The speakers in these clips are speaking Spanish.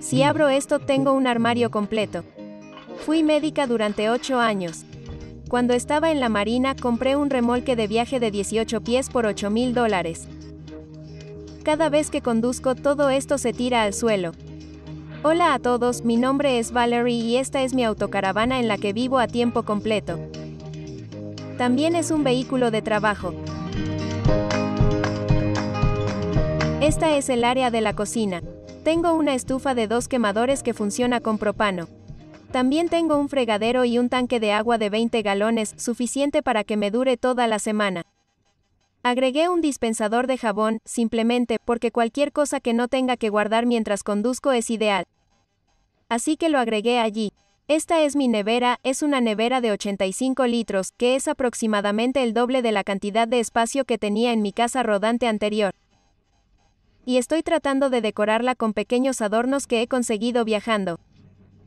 Si abro esto tengo un armario completo. Fui médica durante 8 años. Cuando estaba en la marina compré un remolque de viaje de 18 pies por 8 mil dólares. Cada vez que conduzco todo esto se tira al suelo. Hola a todos, mi nombre es Valerie y esta es mi autocaravana en la que vivo a tiempo completo. También es un vehículo de trabajo. Esta es el área de la cocina. Tengo una estufa de dos quemadores que funciona con propano. También tengo un fregadero y un tanque de agua de 20 galones, suficiente para que me dure toda la semana. Agregué un dispensador de jabón, simplemente porque cualquier cosa que no tenga que guardar mientras conduzco es ideal. Así que lo agregué allí. Esta es mi nevera, es una nevera de 85 litros, que es aproximadamente el doble de la cantidad de espacio que tenía en mi casa rodante anterior y estoy tratando de decorarla con pequeños adornos que he conseguido viajando.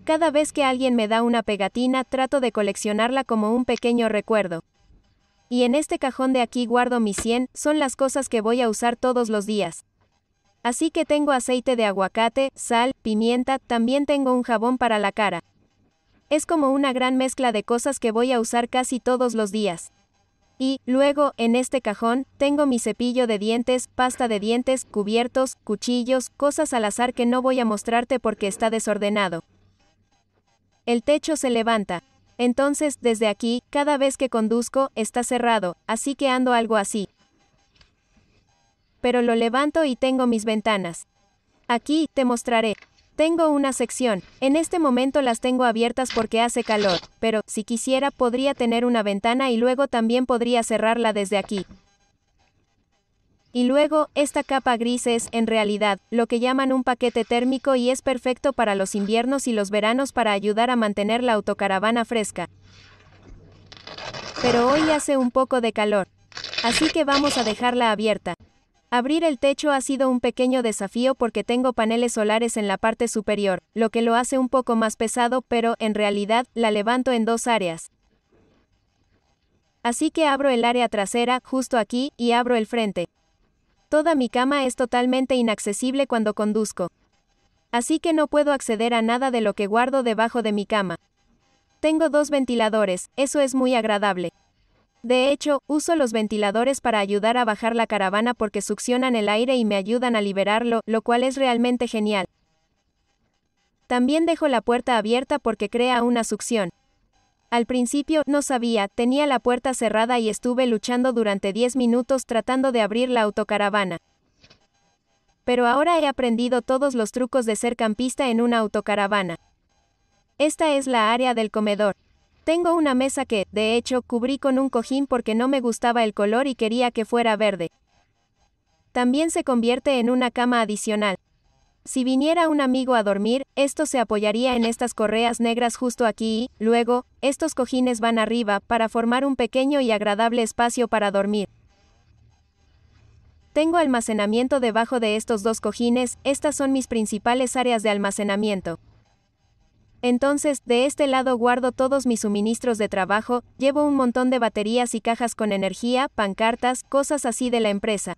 Cada vez que alguien me da una pegatina, trato de coleccionarla como un pequeño recuerdo. Y en este cajón de aquí guardo mis 100, son las cosas que voy a usar todos los días. Así que tengo aceite de aguacate, sal, pimienta, también tengo un jabón para la cara. Es como una gran mezcla de cosas que voy a usar casi todos los días. Y, luego, en este cajón, tengo mi cepillo de dientes, pasta de dientes, cubiertos, cuchillos, cosas al azar que no voy a mostrarte porque está desordenado. El techo se levanta. Entonces, desde aquí, cada vez que conduzco, está cerrado, así que ando algo así. Pero lo levanto y tengo mis ventanas. Aquí, te mostraré. Tengo una sección, en este momento las tengo abiertas porque hace calor, pero, si quisiera, podría tener una ventana y luego también podría cerrarla desde aquí. Y luego, esta capa gris es, en realidad, lo que llaman un paquete térmico y es perfecto para los inviernos y los veranos para ayudar a mantener la autocaravana fresca. Pero hoy hace un poco de calor. Así que vamos a dejarla abierta. Abrir el techo ha sido un pequeño desafío porque tengo paneles solares en la parte superior, lo que lo hace un poco más pesado, pero, en realidad, la levanto en dos áreas. Así que abro el área trasera, justo aquí, y abro el frente. Toda mi cama es totalmente inaccesible cuando conduzco. Así que no puedo acceder a nada de lo que guardo debajo de mi cama. Tengo dos ventiladores, eso es muy agradable. De hecho, uso los ventiladores para ayudar a bajar la caravana porque succionan el aire y me ayudan a liberarlo, lo cual es realmente genial. También dejo la puerta abierta porque crea una succión. Al principio, no sabía, tenía la puerta cerrada y estuve luchando durante 10 minutos tratando de abrir la autocaravana. Pero ahora he aprendido todos los trucos de ser campista en una autocaravana. Esta es la área del comedor. Tengo una mesa que, de hecho, cubrí con un cojín porque no me gustaba el color y quería que fuera verde. También se convierte en una cama adicional. Si viniera un amigo a dormir, esto se apoyaría en estas correas negras justo aquí y, luego, estos cojines van arriba para formar un pequeño y agradable espacio para dormir. Tengo almacenamiento debajo de estos dos cojines, estas son mis principales áreas de almacenamiento. Entonces, de este lado guardo todos mis suministros de trabajo, llevo un montón de baterías y cajas con energía, pancartas, cosas así de la empresa.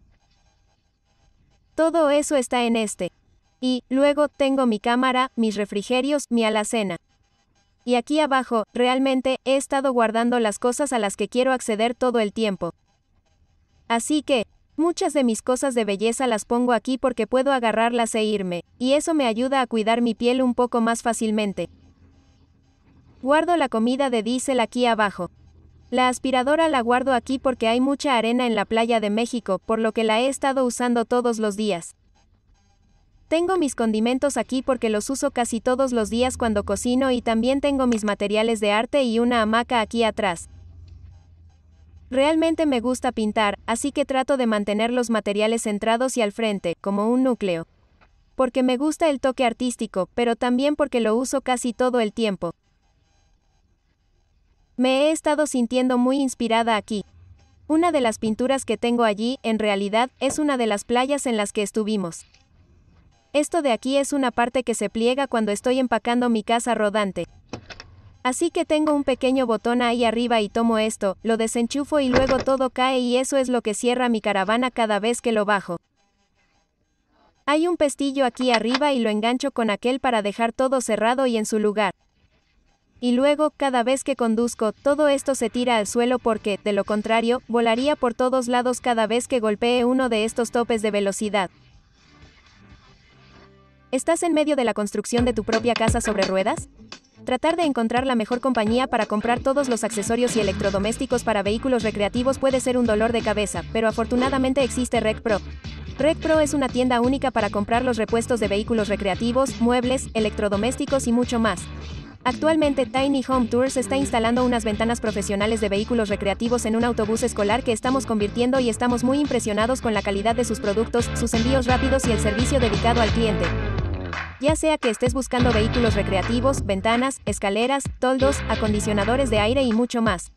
Todo eso está en este. Y, luego, tengo mi cámara, mis refrigerios, mi alacena. Y aquí abajo, realmente, he estado guardando las cosas a las que quiero acceder todo el tiempo. Así que, Muchas de mis cosas de belleza las pongo aquí porque puedo agarrarlas e irme, y eso me ayuda a cuidar mi piel un poco más fácilmente. Guardo la comida de diésel aquí abajo. La aspiradora la guardo aquí porque hay mucha arena en la playa de México, por lo que la he estado usando todos los días. Tengo mis condimentos aquí porque los uso casi todos los días cuando cocino y también tengo mis materiales de arte y una hamaca aquí atrás. Realmente me gusta pintar, así que trato de mantener los materiales centrados y al frente, como un núcleo. Porque me gusta el toque artístico, pero también porque lo uso casi todo el tiempo. Me he estado sintiendo muy inspirada aquí. Una de las pinturas que tengo allí, en realidad, es una de las playas en las que estuvimos. Esto de aquí es una parte que se pliega cuando estoy empacando mi casa rodante. Así que tengo un pequeño botón ahí arriba y tomo esto, lo desenchufo y luego todo cae y eso es lo que cierra mi caravana cada vez que lo bajo. Hay un pestillo aquí arriba y lo engancho con aquel para dejar todo cerrado y en su lugar. Y luego, cada vez que conduzco, todo esto se tira al suelo porque, de lo contrario, volaría por todos lados cada vez que golpee uno de estos topes de velocidad. ¿Estás en medio de la construcción de tu propia casa sobre ruedas? Tratar de encontrar la mejor compañía para comprar todos los accesorios y electrodomésticos para vehículos recreativos puede ser un dolor de cabeza, pero afortunadamente existe RecPro. RecPro es una tienda única para comprar los repuestos de vehículos recreativos, muebles, electrodomésticos y mucho más. Actualmente Tiny Home Tours está instalando unas ventanas profesionales de vehículos recreativos en un autobús escolar que estamos convirtiendo y estamos muy impresionados con la calidad de sus productos, sus envíos rápidos y el servicio dedicado al cliente ya sea que estés buscando vehículos recreativos, ventanas, escaleras, toldos, acondicionadores de aire y mucho más.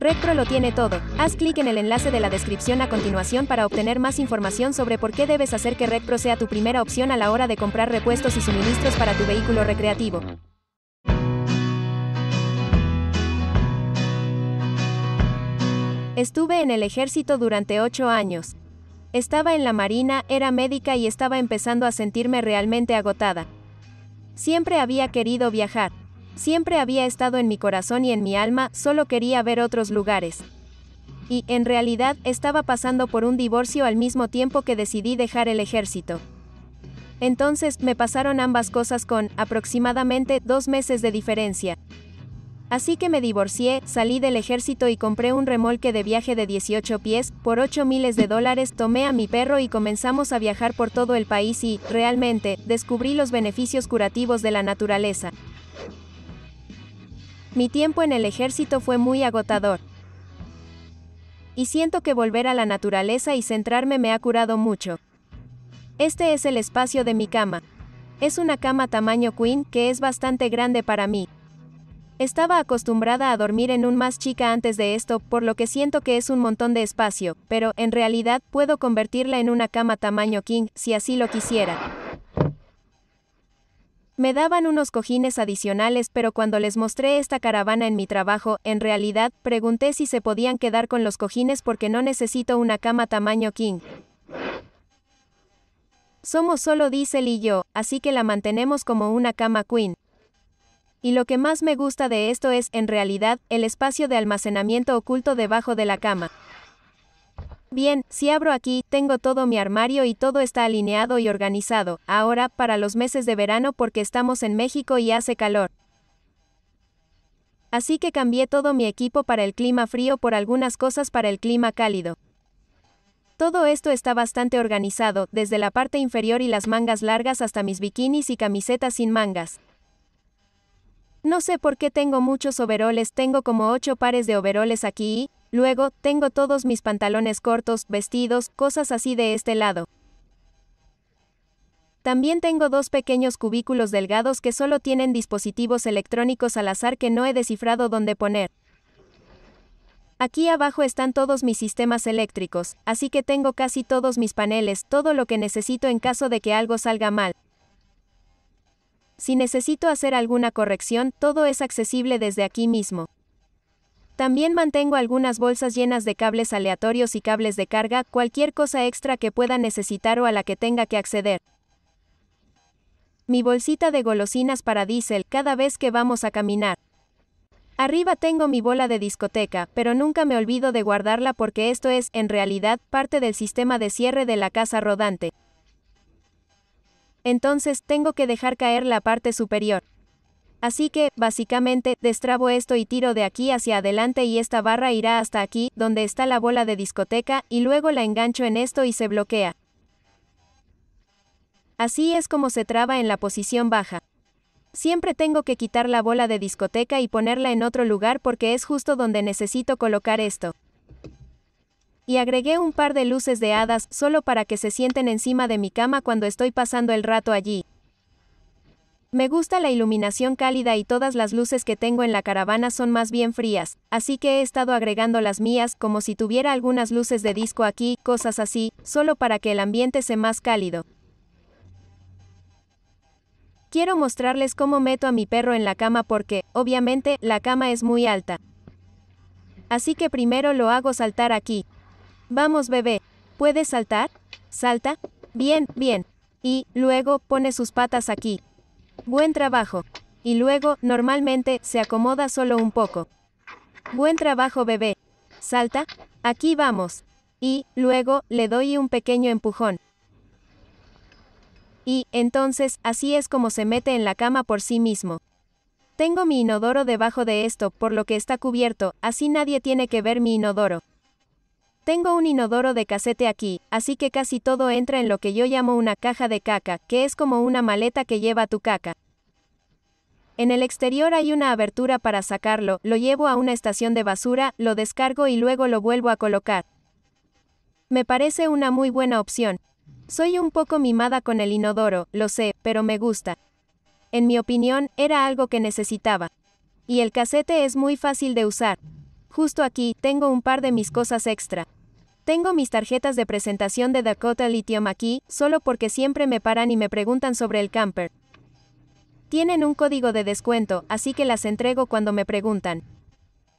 RedPro lo tiene todo. Haz clic en el enlace de la descripción a continuación para obtener más información sobre por qué debes hacer que RedPro sea tu primera opción a la hora de comprar repuestos y suministros para tu vehículo recreativo. Estuve en el ejército durante 8 años. Estaba en la marina, era médica y estaba empezando a sentirme realmente agotada. Siempre había querido viajar. Siempre había estado en mi corazón y en mi alma, solo quería ver otros lugares. Y, en realidad, estaba pasando por un divorcio al mismo tiempo que decidí dejar el ejército. Entonces, me pasaron ambas cosas con, aproximadamente, dos meses de diferencia. Así que me divorcié, salí del ejército y compré un remolque de viaje de 18 pies, por 8 miles de dólares tomé a mi perro y comenzamos a viajar por todo el país y, realmente, descubrí los beneficios curativos de la naturaleza. Mi tiempo en el ejército fue muy agotador. Y siento que volver a la naturaleza y centrarme me ha curado mucho. Este es el espacio de mi cama. Es una cama tamaño queen, que es bastante grande para mí. Estaba acostumbrada a dormir en un más chica antes de esto, por lo que siento que es un montón de espacio, pero, en realidad, puedo convertirla en una cama tamaño king, si así lo quisiera. Me daban unos cojines adicionales, pero cuando les mostré esta caravana en mi trabajo, en realidad, pregunté si se podían quedar con los cojines porque no necesito una cama tamaño king. Somos solo Diesel y yo, así que la mantenemos como una cama queen. Y lo que más me gusta de esto es, en realidad, el espacio de almacenamiento oculto debajo de la cama. Bien, si abro aquí, tengo todo mi armario y todo está alineado y organizado, ahora, para los meses de verano porque estamos en México y hace calor. Así que cambié todo mi equipo para el clima frío por algunas cosas para el clima cálido. Todo esto está bastante organizado, desde la parte inferior y las mangas largas hasta mis bikinis y camisetas sin mangas. No sé por qué tengo muchos overoles, tengo como ocho pares de overoles aquí y, luego, tengo todos mis pantalones cortos, vestidos, cosas así de este lado. También tengo dos pequeños cubículos delgados que solo tienen dispositivos electrónicos al azar que no he descifrado dónde poner. Aquí abajo están todos mis sistemas eléctricos, así que tengo casi todos mis paneles, todo lo que necesito en caso de que algo salga mal. Si necesito hacer alguna corrección, todo es accesible desde aquí mismo. También mantengo algunas bolsas llenas de cables aleatorios y cables de carga, cualquier cosa extra que pueda necesitar o a la que tenga que acceder. Mi bolsita de golosinas para diésel cada vez que vamos a caminar. Arriba tengo mi bola de discoteca, pero nunca me olvido de guardarla porque esto es, en realidad, parte del sistema de cierre de la casa rodante. Entonces tengo que dejar caer la parte superior. Así que, básicamente, destrabo esto y tiro de aquí hacia adelante y esta barra irá hasta aquí, donde está la bola de discoteca, y luego la engancho en esto y se bloquea. Así es como se traba en la posición baja. Siempre tengo que quitar la bola de discoteca y ponerla en otro lugar porque es justo donde necesito colocar esto y agregué un par de luces de hadas solo para que se sienten encima de mi cama cuando estoy pasando el rato allí. Me gusta la iluminación cálida y todas las luces que tengo en la caravana son más bien frías, así que he estado agregando las mías como si tuviera algunas luces de disco aquí, cosas así, solo para que el ambiente sea más cálido. Quiero mostrarles cómo meto a mi perro en la cama porque, obviamente, la cama es muy alta. Así que primero lo hago saltar aquí. Vamos, bebé. ¿Puedes saltar? Salta. Bien, bien. Y, luego, pone sus patas aquí. Buen trabajo. Y luego, normalmente, se acomoda solo un poco. Buen trabajo, bebé. Salta. Aquí vamos. Y, luego, le doy un pequeño empujón. Y, entonces, así es como se mete en la cama por sí mismo. Tengo mi inodoro debajo de esto, por lo que está cubierto, así nadie tiene que ver mi inodoro. Tengo un inodoro de casete aquí, así que casi todo entra en lo que yo llamo una caja de caca, que es como una maleta que lleva tu caca. En el exterior hay una abertura para sacarlo, lo llevo a una estación de basura, lo descargo y luego lo vuelvo a colocar. Me parece una muy buena opción. Soy un poco mimada con el inodoro, lo sé, pero me gusta. En mi opinión, era algo que necesitaba. Y el casete es muy fácil de usar. Justo aquí, tengo un par de mis cosas extra. Tengo mis tarjetas de presentación de Dakota Lithium aquí, solo porque siempre me paran y me preguntan sobre el camper. Tienen un código de descuento, así que las entrego cuando me preguntan.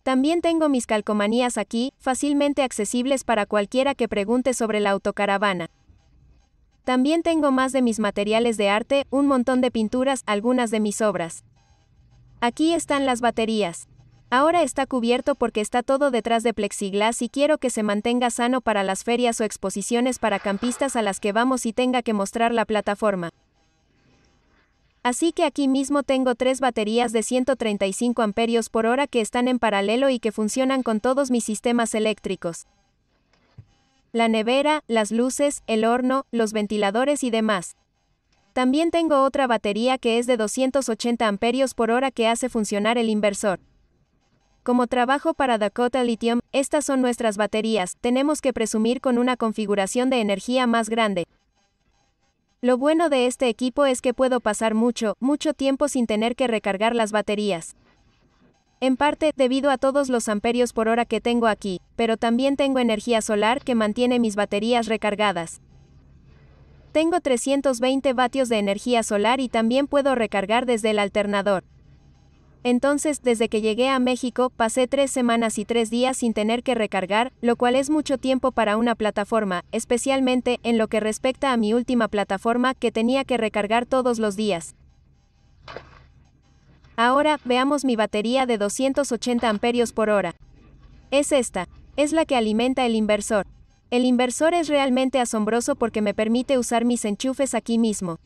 También tengo mis calcomanías aquí, fácilmente accesibles para cualquiera que pregunte sobre la autocaravana. También tengo más de mis materiales de arte, un montón de pinturas, algunas de mis obras. Aquí están las baterías. Ahora está cubierto porque está todo detrás de plexiglas y quiero que se mantenga sano para las ferias o exposiciones para campistas a las que vamos y tenga que mostrar la plataforma. Así que aquí mismo tengo tres baterías de 135 amperios por hora que están en paralelo y que funcionan con todos mis sistemas eléctricos. La nevera, las luces, el horno, los ventiladores y demás. También tengo otra batería que es de 280 amperios por hora que hace funcionar el inversor. Como trabajo para Dakota Lithium, estas son nuestras baterías, tenemos que presumir con una configuración de energía más grande. Lo bueno de este equipo es que puedo pasar mucho, mucho tiempo sin tener que recargar las baterías. En parte, debido a todos los amperios por hora que tengo aquí, pero también tengo energía solar que mantiene mis baterías recargadas. Tengo 320 vatios de energía solar y también puedo recargar desde el alternador. Entonces, desde que llegué a México, pasé tres semanas y tres días sin tener que recargar, lo cual es mucho tiempo para una plataforma, especialmente en lo que respecta a mi última plataforma que tenía que recargar todos los días. Ahora, veamos mi batería de 280 amperios por hora. Es esta. Es la que alimenta el inversor. El inversor es realmente asombroso porque me permite usar mis enchufes aquí mismo.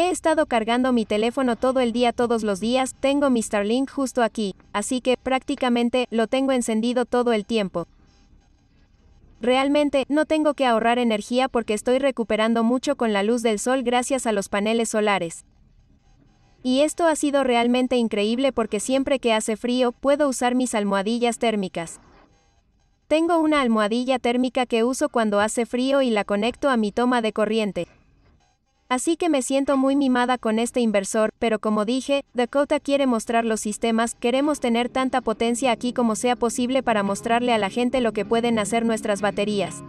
He estado cargando mi teléfono todo el día todos los días, tengo mi Starlink justo aquí, así que prácticamente lo tengo encendido todo el tiempo. Realmente, no tengo que ahorrar energía porque estoy recuperando mucho con la luz del sol gracias a los paneles solares. Y esto ha sido realmente increíble porque siempre que hace frío puedo usar mis almohadillas térmicas. Tengo una almohadilla térmica que uso cuando hace frío y la conecto a mi toma de corriente. Así que me siento muy mimada con este inversor, pero como dije, Dakota quiere mostrar los sistemas, queremos tener tanta potencia aquí como sea posible para mostrarle a la gente lo que pueden hacer nuestras baterías.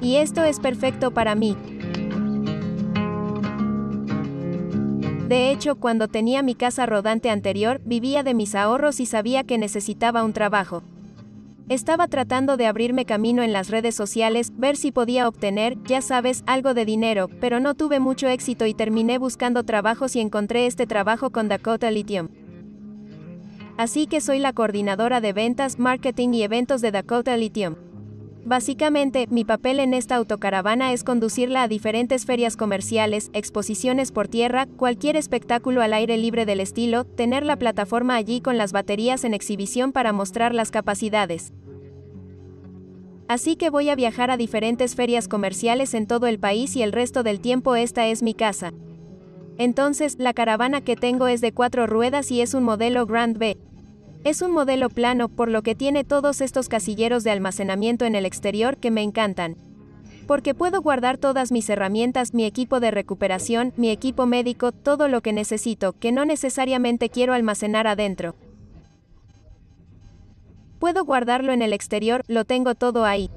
Y esto es perfecto para mí. De hecho, cuando tenía mi casa rodante anterior, vivía de mis ahorros y sabía que necesitaba un trabajo. Estaba tratando de abrirme camino en las redes sociales, ver si podía obtener, ya sabes, algo de dinero, pero no tuve mucho éxito y terminé buscando trabajos y encontré este trabajo con Dakota Lithium. Así que soy la coordinadora de ventas, marketing y eventos de Dakota Lithium. Básicamente, mi papel en esta autocaravana es conducirla a diferentes ferias comerciales, exposiciones por tierra, cualquier espectáculo al aire libre del estilo, tener la plataforma allí con las baterías en exhibición para mostrar las capacidades. Así que voy a viajar a diferentes ferias comerciales en todo el país y el resto del tiempo esta es mi casa. Entonces, la caravana que tengo es de cuatro ruedas y es un modelo Grand B. Es un modelo plano por lo que tiene todos estos casilleros de almacenamiento en el exterior que me encantan. Porque puedo guardar todas mis herramientas, mi equipo de recuperación, mi equipo médico, todo lo que necesito, que no necesariamente quiero almacenar adentro. Puedo guardarlo en el exterior, lo tengo todo ahí.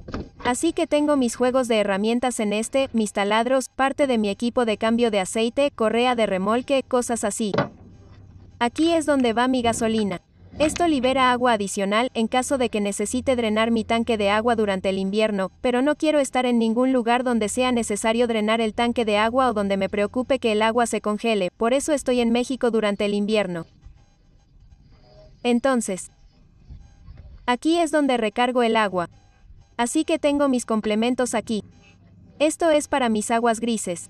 Así que tengo mis juegos de herramientas en este, mis taladros, parte de mi equipo de cambio de aceite, correa de remolque, cosas así. Aquí es donde va mi gasolina. Esto libera agua adicional en caso de que necesite drenar mi tanque de agua durante el invierno, pero no quiero estar en ningún lugar donde sea necesario drenar el tanque de agua o donde me preocupe que el agua se congele, por eso estoy en México durante el invierno. Entonces, aquí es donde recargo el agua. Así que tengo mis complementos aquí. Esto es para mis aguas grises.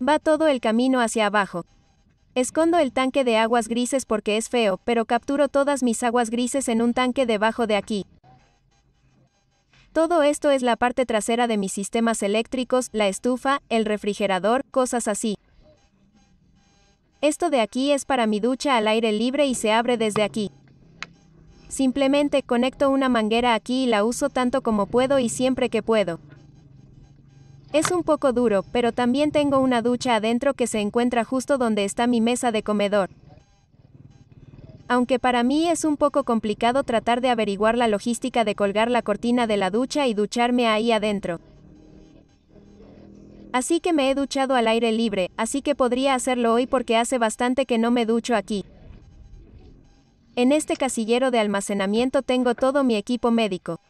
Va todo el camino hacia abajo. Escondo el tanque de aguas grises porque es feo, pero capturo todas mis aguas grises en un tanque debajo de aquí. Todo esto es la parte trasera de mis sistemas eléctricos, la estufa, el refrigerador, cosas así. Esto de aquí es para mi ducha al aire libre y se abre desde aquí. Simplemente conecto una manguera aquí y la uso tanto como puedo y siempre que puedo. Es un poco duro, pero también tengo una ducha adentro que se encuentra justo donde está mi mesa de comedor. Aunque para mí es un poco complicado tratar de averiguar la logística de colgar la cortina de la ducha y ducharme ahí adentro. Así que me he duchado al aire libre, así que podría hacerlo hoy porque hace bastante que no me ducho aquí. En este casillero de almacenamiento tengo todo mi equipo médico.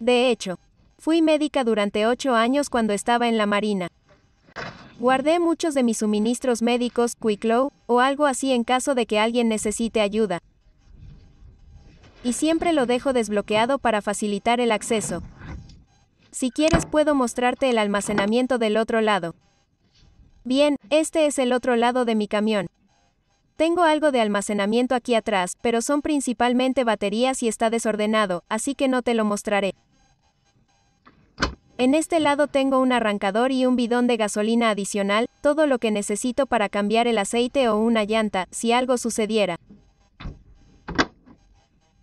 De hecho, Fui médica durante ocho años cuando estaba en la Marina. Guardé muchos de mis suministros médicos, Quicklow, o algo así en caso de que alguien necesite ayuda. Y siempre lo dejo desbloqueado para facilitar el acceso. Si quieres puedo mostrarte el almacenamiento del otro lado. Bien, este es el otro lado de mi camión. Tengo algo de almacenamiento aquí atrás, pero son principalmente baterías y está desordenado, así que no te lo mostraré. En este lado tengo un arrancador y un bidón de gasolina adicional, todo lo que necesito para cambiar el aceite o una llanta, si algo sucediera.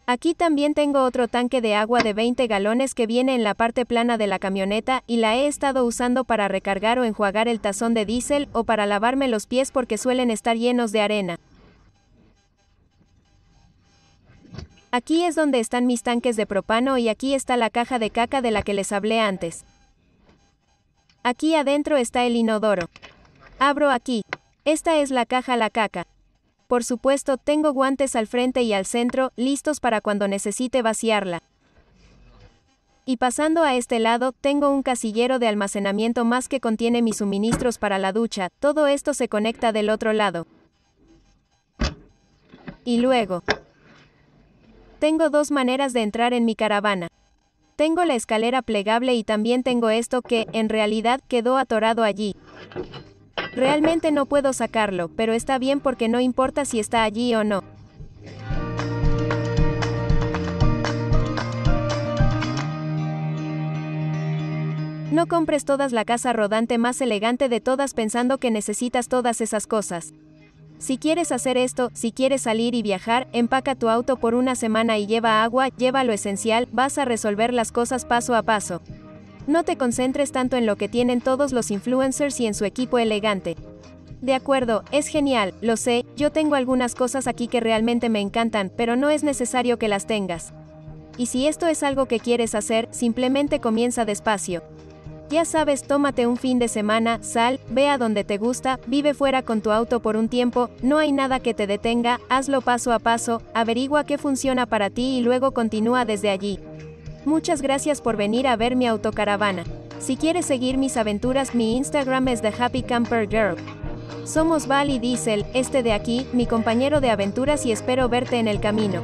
Aquí también tengo otro tanque de agua de 20 galones que viene en la parte plana de la camioneta y la he estado usando para recargar o enjuagar el tazón de diésel o para lavarme los pies porque suelen estar llenos de arena. Aquí es donde están mis tanques de propano y aquí está la caja de caca de la que les hablé antes. Aquí adentro está el inodoro. Abro aquí. Esta es la caja la caca. Por supuesto, tengo guantes al frente y al centro, listos para cuando necesite vaciarla. Y pasando a este lado, tengo un casillero de almacenamiento más que contiene mis suministros para la ducha, todo esto se conecta del otro lado. Y luego, tengo dos maneras de entrar en mi caravana. Tengo la escalera plegable y también tengo esto que, en realidad, quedó atorado allí. Realmente no puedo sacarlo, pero está bien porque no importa si está allí o no. No compres todas la casa rodante más elegante de todas pensando que necesitas todas esas cosas. Si quieres hacer esto, si quieres salir y viajar, empaca tu auto por una semana y lleva agua, lleva lo esencial, vas a resolver las cosas paso a paso. No te concentres tanto en lo que tienen todos los influencers y en su equipo elegante. De acuerdo, es genial, lo sé, yo tengo algunas cosas aquí que realmente me encantan, pero no es necesario que las tengas. Y si esto es algo que quieres hacer, simplemente comienza despacio. Ya sabes, tómate un fin de semana, sal, ve a donde te gusta, vive fuera con tu auto por un tiempo, no hay nada que te detenga, hazlo paso a paso, averigua qué funciona para ti y luego continúa desde allí. Muchas gracias por venir a ver mi autocaravana. Si quieres seguir mis aventuras, mi Instagram es The Happy Camper Girl. Somos Val y Diesel, este de aquí, mi compañero de aventuras y espero verte en el camino.